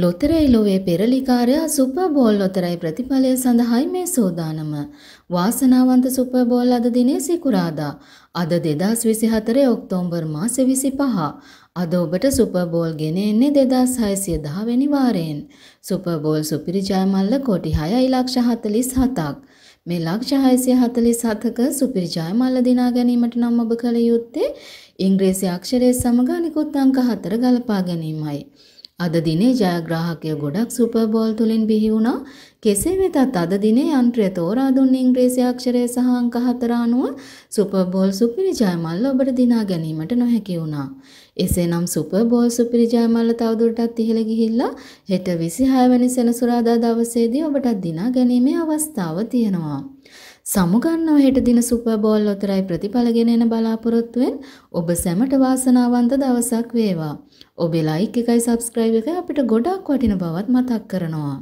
ලොතරැයි ලොවේ පෙරලිකාරයා සුපර්බෝල් ලොතරැයි ප්‍රතිඵලය සඳහායි මේ සූදානම. වාසනාවන්ත සුපර්බෝල් අද දිනේ සිකුරාදා. අද 2024 ඔක්තෝබර් මාසේ 25. අද ඔබට සුපර්බෝල් ගෙන එන්නේ 2610 වෙනි වාරයෙන්. සුපර්බෝල් සුපිරි ජයමල්ල කෝටි 6.47ක්. මේ ලක්ෂ 647ක සුපිරි ජයමල්ල දිනා ගැනීමට නම් ඔබ කළ යුත්තේ ඉංග්‍රීසි අක්ෂරය සමග අනිකුත් අංක 4 ගලපා ගැනීමයි. අද දිනේ ජයග්‍රාහකය ගොඩක් සුපර් බෝල් තුලින් බිහි වුණා. කෙසේ වෙතත් අද දිනේ යන්ත්‍රය තෝරා දුන් ඉංග්‍රීසි අක්ෂරය සහ අංක 4 අනුව සුපර් බෝල් සුපිරි ජයමල්ල ඔබට දිනා ගැනීමට නොහැකි වුණා. එසේනම් සුපර් බෝල් සුපිරි ජයමල්ල තවදුරටත් ඉහළ ගිහිල්ලා හෙට 26 වැනි සෙනසුරාදා දවසේදී ඔබට දිනා ගැනීමේ අවස්ථාව තියෙනවා. සමුගන්නව හෙට දින සුපර් බෝල් ලොතරැයි ප්‍රතිඵල ගෙනෙන බලාපොරොත්තුවෙන් ඔබ සැමට වාසනාවන්ත දවසක් වේවා. ඔබේ ලයික් එකයි සබ්ස්ක්‍රයිබ් එකයි අපිට ගොඩක් වටින බවත් මතක් කරනවා.